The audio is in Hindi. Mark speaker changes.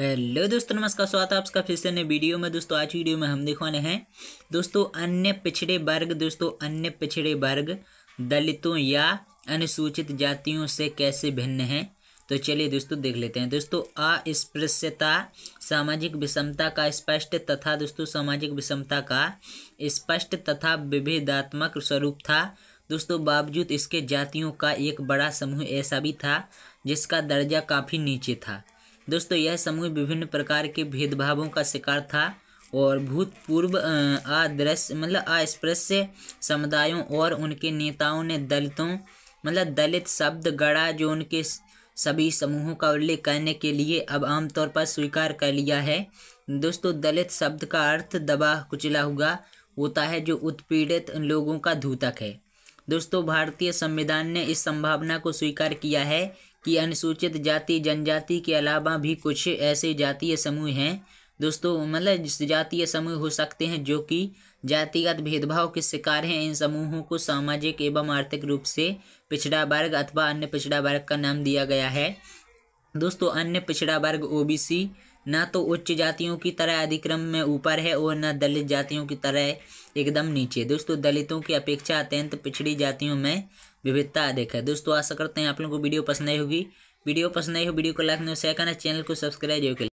Speaker 1: हेलो दोस्तों नमस्कार स्वागत है आपका फिर से नए वीडियो में दोस्तों आज वीडियो में हम दिखवाने हैं दोस्तों अन्य पिछड़े वर्ग दोस्तों अन्य पिछड़े वर्ग दलितों या अनुसूचित जातियों से कैसे भिन्न हैं तो चलिए दोस्तों देख लेते हैं दोस्तों अस्पृश्यता सामाजिक विषमता का स्पष्ट तथा दोस्तों सामाजिक विषमता का स्पष्ट तथा विभेदात्मक स्वरूप था दोस्तों बावजूद इसके जातियों का एक बड़ा समूह ऐसा भी था जिसका दर्जा काफ़ी नीचे था दोस्तों यह समूह विभिन्न प्रकार के भेदभावों का शिकार था और भूतपूर्व अदृश्य मतलब अस्पृश्य समुदायों और उनके नेताओं ने दलितों मतलब दलित शब्द गढ़ा जो उनके सभी समूहों का उल्लेख करने के लिए अब आमतौर पर स्वीकार कर लिया है दोस्तों दलित शब्द का अर्थ दबा कुचला हुआ होता है जो उत्पीड़ित लोगों का धूतक है दोस्तों भारतीय संविधान ने इस संभावना को स्वीकार किया है कि अनुसूचित जाति जनजाति के अलावा भी कुछ ऐसे जातीय समूह हैं दोस्तों मतलब जातीय समूह हो सकते हैं जो कि जातिगत भेदभाव के शिकार हैं इन समूहों को सामाजिक एवं आर्थिक रूप से पिछड़ा वर्ग अथवा अन्य पिछड़ा वर्ग का नाम दिया गया है दोस्तों अन्य पिछड़ा वर्ग ओबीसी न तो उच्च जातियों की तरह अधिक्रम में ऊपर है और न दलित जातियों की तरह एकदम नीचे दोस्तों दलितों की अपेक्षा अत्यंत पिछड़ी जातियों में विविधता अधिक है दोस्तों आशा करते हैं आप लोगों को वीडियो पसंद आई होगी वीडियो पसंद आई हो वीडियो को लाइक नहीं हो सकना चैनल को सब्सक्राइब जरूर